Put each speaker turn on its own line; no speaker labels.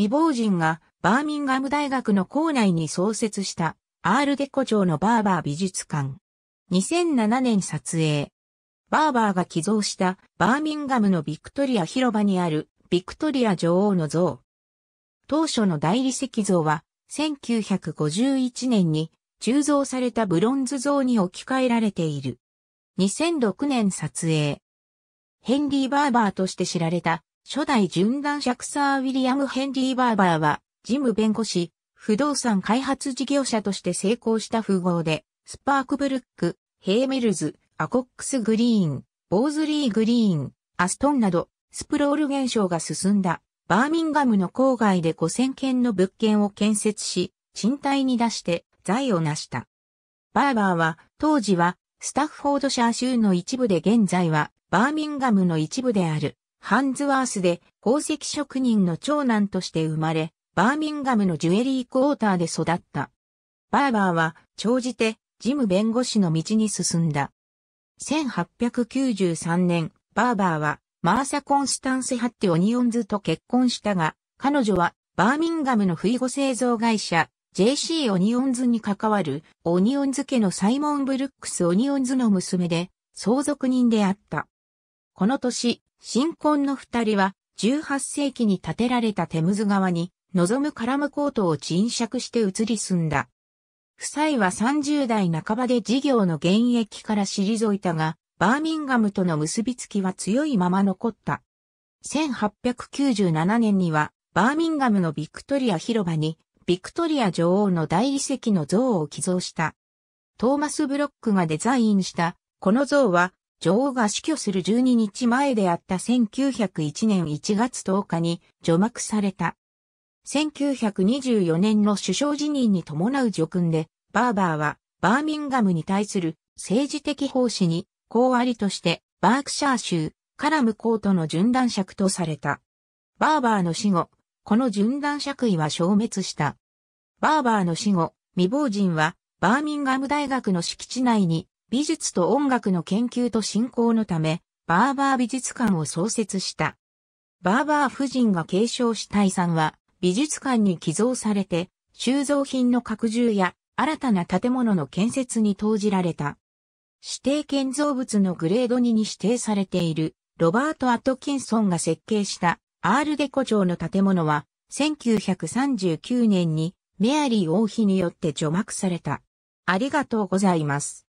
未亡人がバーミンガム大学の校内に創設したアールデコ城のバーバー美術館。2007年撮影。バーバーが寄贈したバーミンガムのビクトリア広場にあるビクトリア女王の像。当初の大理石像は1951年に鋳造されたブロンズ像に置き換えられている。2006年撮影。ヘンリー・バーバーとして知られた初代シャク・サー・ウィリアム・ヘンリー・バーバーは、事務弁護士、不動産開発事業者として成功した富豪で、スパークブルック、ヘーメルズ、アコックス・グリーン、ボーズリー・グリーン、アストンなど、スプロール現象が進んだ、バーミンガムの郊外で5000件の物件を建設し、賃貸に出して財を成した。バーバーは、当時は、スタッフォードシャー州の一部で現在は、バーミンガムの一部である。ハンズワースで宝石職人の長男として生まれ、バーミンガムのジュエリークォーターで育った。バーバーは、長じて、ジム弁護士の道に進んだ。1893年、バーバーは、マーサ・コンスタンス・ハッテオニオンズと結婚したが、彼女は、バーミンガムの不意語製造会社、JC オニオンズに関わる、オニオンズ家のサイモン・ブルックス・オニオンズの娘で、相続人であった。この年、新婚の二人は、18世紀に建てられたテムズ川に、望むカラムコートを沈借して移り住んだ。夫妻は30代半ばで事業の現役から退いたが、バーミンガムとの結びつきは強いまま残った。1897年には、バーミンガムのビクトリア広場に、ビクトリア女王の大理石の像を寄贈した。トーマス・ブロックがデザインした、この像は、女王が死去する12日前であった1901年1月10日に除幕された。1924年の首相辞任に伴う叙勲で、バーバーはバーミンガムに対する政治的奉仕にこうありとしてバークシャー州カラムコートの順断爵とされた。バーバーの死後、この順断爵位は消滅した。バーバーの死後、未亡人はバーミンガム大学の敷地内に美術と音楽の研究と振興のため、バーバー美術館を創設した。バーバー夫人が継承した遺産は、美術館に寄贈されて、収蔵品の拡充や新たな建物の建設に投じられた。指定建造物のグレード2に指定されているロバート・アトキンソンが設計したアールデコ城の建物は1939年にメアリー王妃によって除幕された。ありがとうございます。